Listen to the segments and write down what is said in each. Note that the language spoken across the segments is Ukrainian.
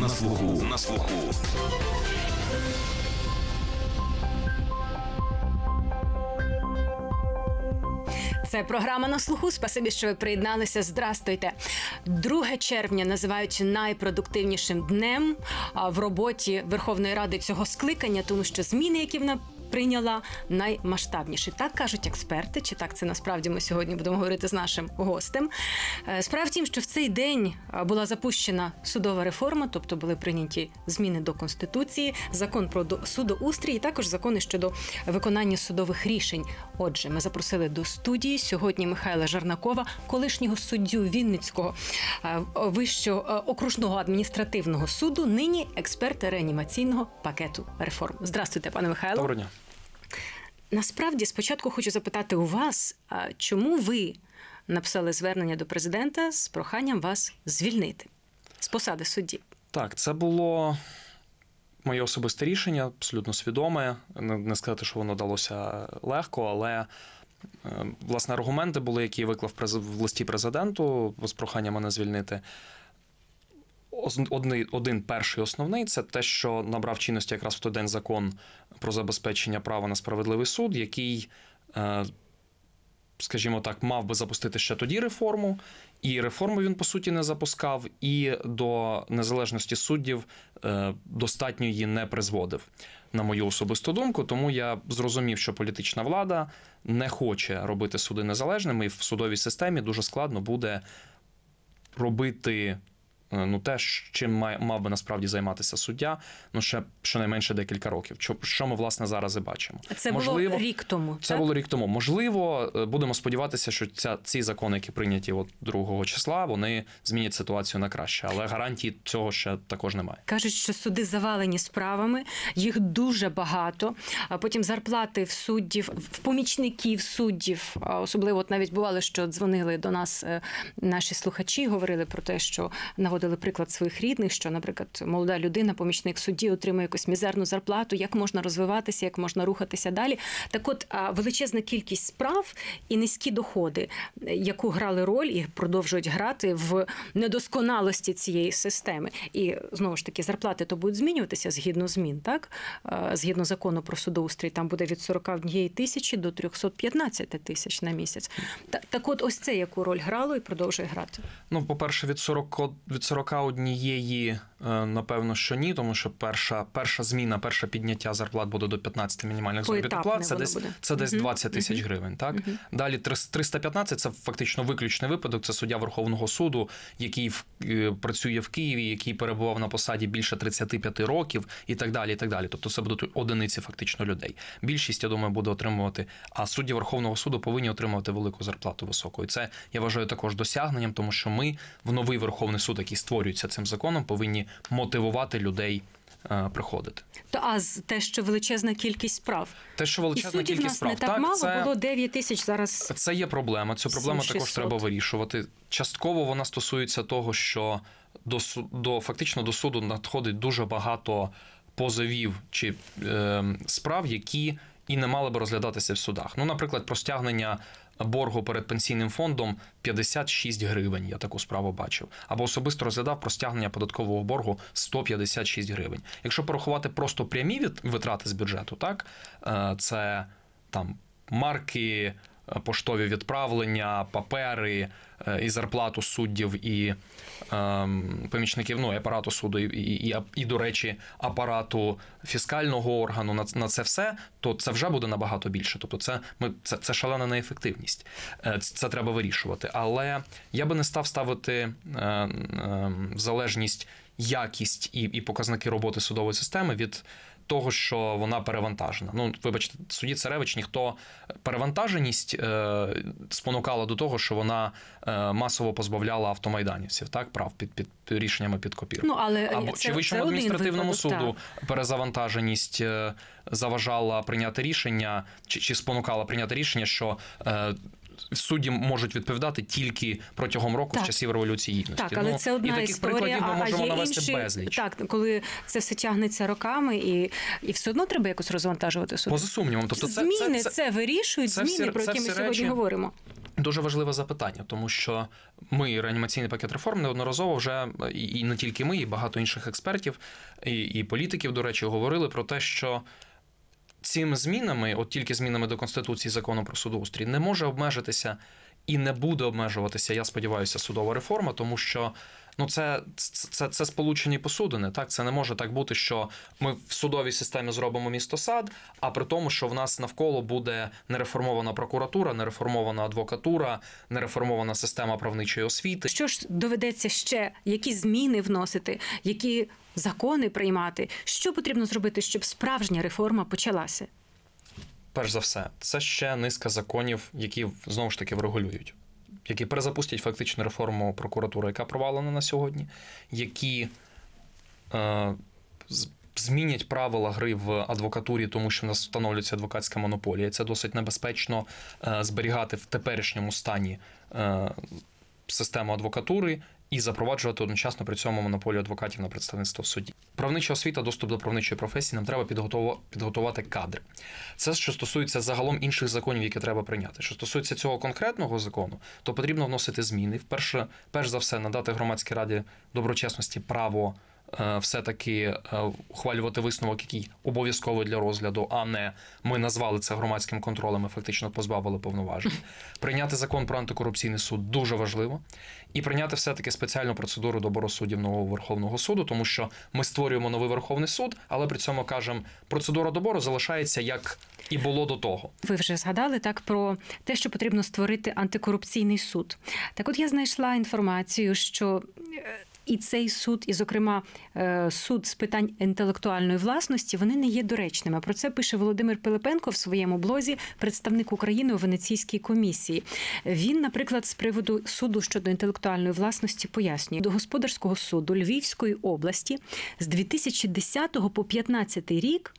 на слуху. На слуху. Це програма на слуху. Спасибі, що ви приєдналися. Здрастуйте. 2 червня називають найпродуктивнішим днем в роботі Верховної Ради цього скликання, тому що зміни, які вона прийняла наймасштабніше, Так кажуть експерти, чи так це насправді ми сьогодні будемо говорити з нашим гостем. Е, справа в тім, що в цей день е, була запущена судова реформа, тобто були прийняті зміни до конституції, закон про судоустрій, і також закони щодо виконання судових рішень. Отже, ми запросили до студії сьогодні Михайла Жарнакова, колишнього суддю Вінницького е, вищого окружного адміністративного суду, нині експерта реанімаційного пакету реформ. Здравствуйте, пане Михайло. Доброго дня. Насправді, спочатку хочу запитати у вас, чому ви написали звернення до президента з проханням вас звільнити з посади судді? Так, це було моє особисте рішення, абсолютно свідоме. Не сказати, що воно далося легко, але е, власне аргументи були, які виклав в листі президенту з проханням мене звільнити один, один перший основний це те, що набрав чинності якраз в той день закон про забезпечення права на справедливий суд, який. Е, скажімо так, мав би запустити ще тоді реформу, і реформу він по суті не запускав, і до незалежності суддів е, достатньо її не призводив, на мою особисту думку. Тому я зрозумів, що політична влада не хоче робити суди незалежними, і в судовій системі дуже складно буде робити Е, ну те, чим має, мав би насправді займатися суддя, ну ще щонайменше декілька років. Що, що ми власне зараз і бачимо? Це можливо, було рік тому. Це так? було рік тому. Можливо, е, будемо сподіватися, що ця ці закони, які прийняті от 2 числа, вони змінять ситуацію на краще, але гарантії цього ще також немає. Кажуть, що суди завалені справами, їх дуже багато. А потім зарплати в суддів, в помічників суддів, особливо от навіть бували, що дзвонили до нас е, наші слухачі, говорили про те, що наводили наводили приклад своїх рідних, що, наприклад, молода людина, помічник судді, отримує якусь мізерну зарплату, як можна розвиватися, як можна рухатися далі. Так, от величезна кількість справ і низькі доходи, яку грали роль і продовжують грати в недосконалості цієї системи. І знову ж таки, зарплати то будуть змінюватися згідно змін, так згідно закону про судоустрій, там буде від 41 тисячі до 315 тисяч на місяць. Так, от, ось це яку роль грало і продовжує грати. Ну, по перше, від 40 від від 41, е, напевно, що ні, тому що перша перша зміна, перше підняття зарплат буде до 15 мінімальних заробітних плат. Це десь буде. це десь 20 тисяч гривень. Так далі 315 – це фактично виключний випадок. Це суддя Верховного суду, який в е, працює в Києві, який перебував на посаді більше 35 років, і так далі. І так далі. Тобто, це будуть одиниці фактично людей. Більшість я думаю буде отримувати. А судді Верховного суду повинні отримувати велику зарплату високу. І Це я вважаю також досягненням, тому що ми в новий Верховний суд, який які створюються цим законом, повинні мотивувати людей. Е, приходити то а з те, що величезна кількість справ, те, що величезна І кількість справ не так, так мало це... було 9 тисяч. Зараз це є проблема. Цю проблему 700. також треба вирішувати. Частково вона стосується того, що до до фактично до суду надходить дуже багато позовів чи е, справ, які і не мали би розглядатися в судах. Ну, наприклад, про стягнення боргу перед пенсійним фондом 56 гривень. Я таку справу бачив. Або особисто розглядав про стягнення податкового боргу 156 гривень. Якщо порахувати просто прямі від витрати з бюджету, так е, це там марки. Е, поштові відправлення, папери е, і зарплату суддів і ем, помічників ну, апарату суду, і, і, і, і, до речі, апарату фіскального органу на на це все, то це вже буде набагато більше. Тобто, це ми це, це шалена неефективність. Це, це треба вирішувати. Але я би не став ставити в е, ем, залежність якість і, і показники роботи судової системи від того, що вона перевантажена. Ну, вибачте, судді Царевич ніхто перевантаженість е, спонукала до того, що вона е, масово позбавляла автомайданівців так прав під під рішеннями під копірку. Ну але або це, чи вищому це адміністративному випадок, суду так. перезавантаженість е, заважала прийняти рішення, чи, чи спонукала прийняти рішення, що судді можуть відповідати тільки протягом року так. в часів революції гідності. Так, але ну, це одна і історія. Ми можемо а є навести інші... безліч. Так, коли це все тягнеться роками, і і все одно треба якось розвантажувати суд. Поза сумнівом. Тобто це зміни це, це, це вирішують це зміни, всі, про які ми сьогодні говоримо. Дуже важливе запитання, тому що ми реанімаційний пакет реформ неодноразово вже і не тільки ми, і багато інших експертів і, і політиків, до речі, говорили про те, що. Цими змінами, от тільки змінами до конституції закону про судоустрій, не може обмежитися і не буде обмежуватися, я сподіваюся, судова реформа, тому що ну це це, це, сполучені посудини. Так, це не може так бути, що ми в судовій системі зробимо місто сад, а при тому, що в нас навколо буде нереформована прокуратура, нереформована адвокатура, нереформована система правничої освіти. Що ж доведеться ще які зміни вносити, які закони приймати? Що потрібно зробити, щоб справжня реформа почалася? перш за все, це ще низка законів, які знову ж таки врегулюють, які перезапустять фактично реформу прокуратури, яка провалена на сьогодні, які е, змінять правила гри в адвокатурі, тому що в нас встановлюється адвокатська монополія. Це досить небезпечно е, зберігати в теперішньому стані. Е, Систему адвокатури і запроваджувати одночасно при цьому монополію адвокатів на представництво в суді. Правнича освіта, доступ до правничої професії нам треба підготувати кадри. Це що стосується загалом інших законів, які треба прийняти. Що стосується цього конкретного закону, то потрібно вносити зміни. Вперше, перш за все, надати громадській раді доброчесності право. Е, все таки е, ухвалювати висновок, який обов'язковий для розгляду, а не ми назвали це громадським контролем і фактично позбавили повноважень. Прийняти закон про антикорупційний суд дуже важливо, і прийняти все таки спеціальну процедуру добору суддів нового верховного суду, тому що ми створюємо новий верховний суд, але при цьому кажемо, процедура добору залишається як і було до того. Ви вже згадали так про те, що потрібно створити антикорупційний суд. Так, от я знайшла інформацію, що е, і цей суд, і, зокрема, е, суд з питань інтелектуальної власності, вони не є доречними. Про це пише Володимир Пилипенко в своєму блозі, представник України у Венеційській комісії. Він, наприклад, з приводу суду щодо інтелектуальної власності пояснює до господарського суду Львівської області з 2010 по 2015 рік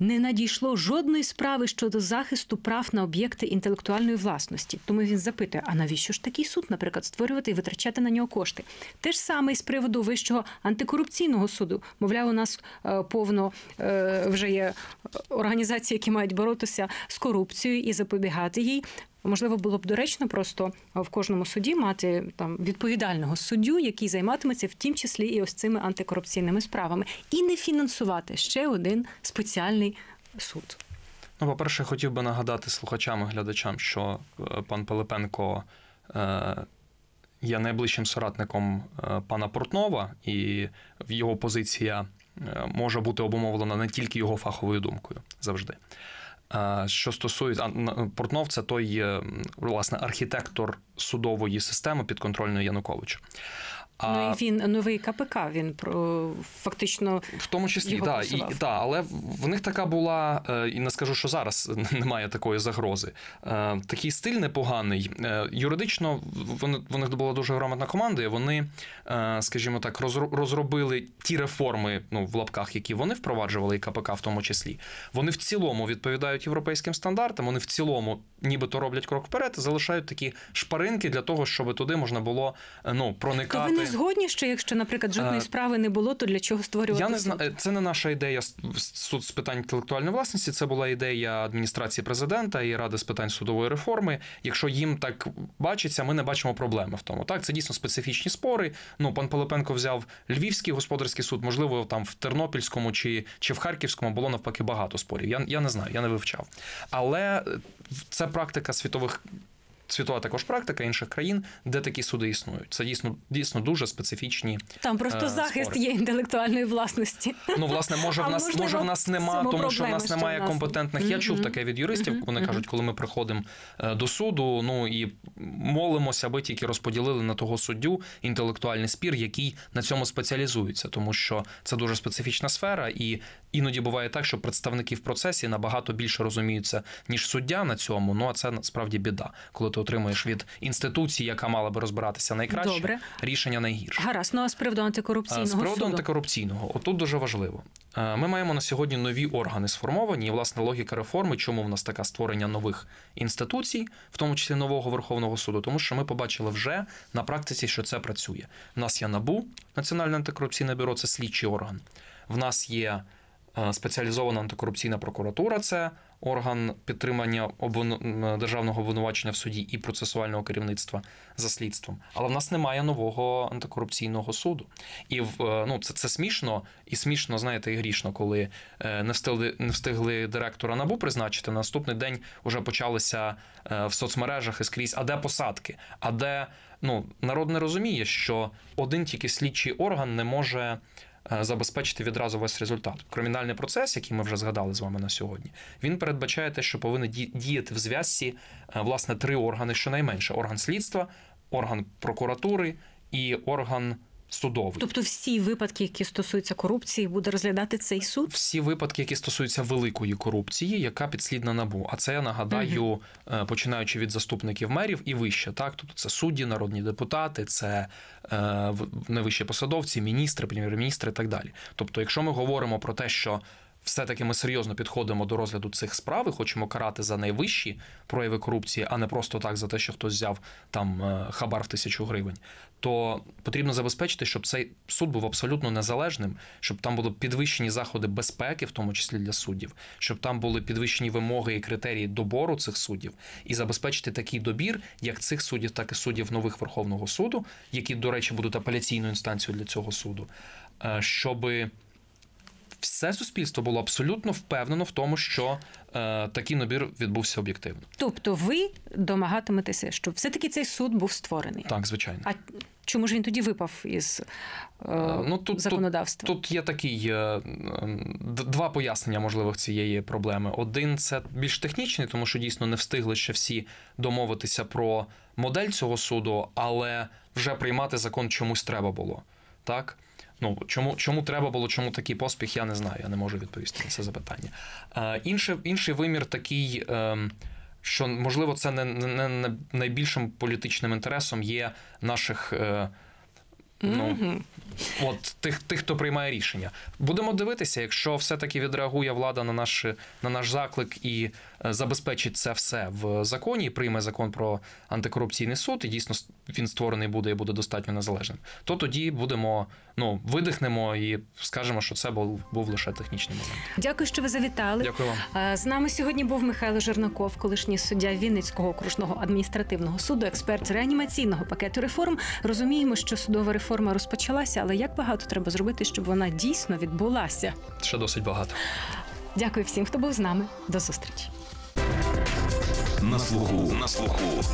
не надійшло жодної справи щодо захисту прав на об'єкти інтелектуальної власності. Тому він запитує: а навіщо ж такий суд, наприклад, створювати і витрачати на нього кошти? Те ж саме і з приводу вищого антикорупційного суду. Мовляв, у нас е, повно е, вже є е, організації, які мають боротися з корупцією і запобігати їй. Можливо, було б доречно просто е, в кожному суді мати там відповідального суддю, який займатиметься в тім числі і ось цими антикорупційними справами, і не фінансувати ще один спеціальний суд. Ну, по перше, хотів би нагадати слухачам і глядачам, що е, пан Пилипенко е, є найближчим соратником пана Портнова, і його позиція може бути обумовлена не тільки його фаховою думкою завжди. Що стосується Портнов, це той власне архітектор судової системи підконтрольної Януковичу. А... Ну і він новий КПК. Він про фактично в тому числі так, і та, але в них така була, е, і не скажу, що зараз немає такої загрози. Е, такий стиль непоганий. Е, юридично вони в них була дуже грамотна команда. і Вони, скажімо так, розробили ті реформи, ну в лапках, які вони впроваджували, і КПК в тому числі. Вони в цілому відповідають європейським стандартам. Вони в цілому, нібито роблять крок вперед, і залишають такі шпари ринки для того, щоб туди можна було е, ну проникати. То ви не згодні, що якщо, наприклад, жодної е, справи не було, то для чого створювати? Я не знаю. Е, це не наша ідея суд з питань інтелектуальної власності. Це була ідея адміністрації президента і ради з питань судової реформи. Якщо їм так бачиться, ми не бачимо проблеми в тому. Так, це дійсно специфічні спори. Ну, пан Пилипенко взяв Львівський господарський суд, можливо, там в Тернопільському чи чи в Харківському було навпаки багато спорів. Я я не знаю, я не вивчав. Але це практика світових світова також практика інших країн, де такі суди існують. Це дійсно дійсно дуже специфічні. Там просто е, захист спори. є інтелектуальної власності. Ну власне, може а в нас можливо, може в нас нема, тому що в нас немає нас... компетентних. Mm -hmm. Я чув таке від юристів. Mm -hmm. Вони кажуть, коли ми приходимо е, до суду, ну і молимося, аби тільки розподілили на того суддю інтелектуальний спір, який на цьому спеціалізується, тому що це дуже специфічна сфера і. Іноді буває так, що представники в процесі набагато більше розуміються, ніж суддя на цьому. Ну а це насправді біда, коли ти отримуєш від інституції, яка мала би розбиратися найкраще Добре. рішення найгірше. Гаразд. Ну а з приводу антикорупційного е, з приводу суду? антикорупційного, отут дуже важливо. Е, ми маємо на сьогодні нові органи сформовані. і, Власне, логіка реформи, чому в нас така створення нових інституцій, в тому числі нового Верховного суду, тому що ми побачили вже на практиці, що це працює. В нас є набу, Національне антикорупційне бюро це слідчий орган. В нас є Е, спеціалізована антикорупційна прокуратура це орган підтримання державного обвинувачення в суді і процесуального керівництва за слідством. Але в нас немає нового антикорупційного суду. І в е, ну, це це смішно і смішно, знаєте, і грішно, коли е, не встигли, не встигли директора набу призначити. наступний день вже почалися в соцмережах і скрізь, а де посадки, а де. Ну, народ не розуміє, що один тільки слідчий орган не може Е, забезпечити відразу весь результат. Кримінальний процес, який ми вже згадали з вами на сьогодні, він передбачає те, що повинні діяти в зв'язці е, власне три органи, щонайменше: орган слідства, орган прокуратури і орган судовий. Тобто, всі випадки, які стосуються корупції, буде розглядати цей суд. Всі випадки, які стосуються великої корупції, яка підслідна набу. А це я нагадаю, угу. починаючи від заступників мерів і вище, так тобто це судді, народні депутати, це е, найвищі посадовці, міністри, прем'єр-міністри і так далі. Тобто, якщо ми говоримо про те, що все-таки ми серйозно підходимо до розгляду цих справ і хочемо карати за найвищі прояви корупції, а не просто так за те, що хтось взяв там е, хабар в тисячу гривень, то потрібно забезпечити, щоб цей суд був абсолютно незалежним, щоб там були підвищені заходи безпеки, в тому числі для суддів, щоб там були підвищені вимоги і критерії добору цих суддів, і забезпечити такий добір, як цих суддів, так і суддів нових Верховного суду, які, до речі, будуть апеляційною інстанцією для цього суду, е, щоби все суспільство було абсолютно впевнено в тому, що е, такий набір відбувся об'єктивно. Тобто, ви домагатиметеся, щоб все-таки цей суд був створений, так звичайно. А чому ж він тоді випав із е, ну, тут, законодавства? Тут, тут є такий е, два пояснення можливих цієї проблеми. Один це більш технічний, тому що дійсно не встигли ще всі домовитися про модель цього суду, але вже приймати закон чомусь треба було так. Ну чому чому треба було, чому такий поспіх, я не знаю, я не можу відповісти на це запитання. Е, інший, інший вимір такий, е, що можливо, це не, не, не найбільшим політичним інтересом є наших. Е, Ну mm-hmm. от тих, тих, хто приймає рішення, будемо дивитися, якщо все-таки відреагує влада на наш на наш заклик і Е, забезпечить це все в законі, і прийме закон про антикорупційний суд, і дійсно він створений буде і буде достатньо незалежним. То тоді будемо ну видихнемо і скажемо, що це був був лише технічний момент. Дякую, що ви завітали. Дякую вам е, з нами сьогодні. Був Михайло Жернаков, колишній суддя Вінницького окружного адміністративного суду, експерт реанімаційного пакету реформ. Розуміємо, що судова реформа розпочалася, але як багато треба зробити, щоб вона дійсно відбулася? Ще досить багато. Дякую всім, хто був з нами. До зустрічі на слуху. На слуху.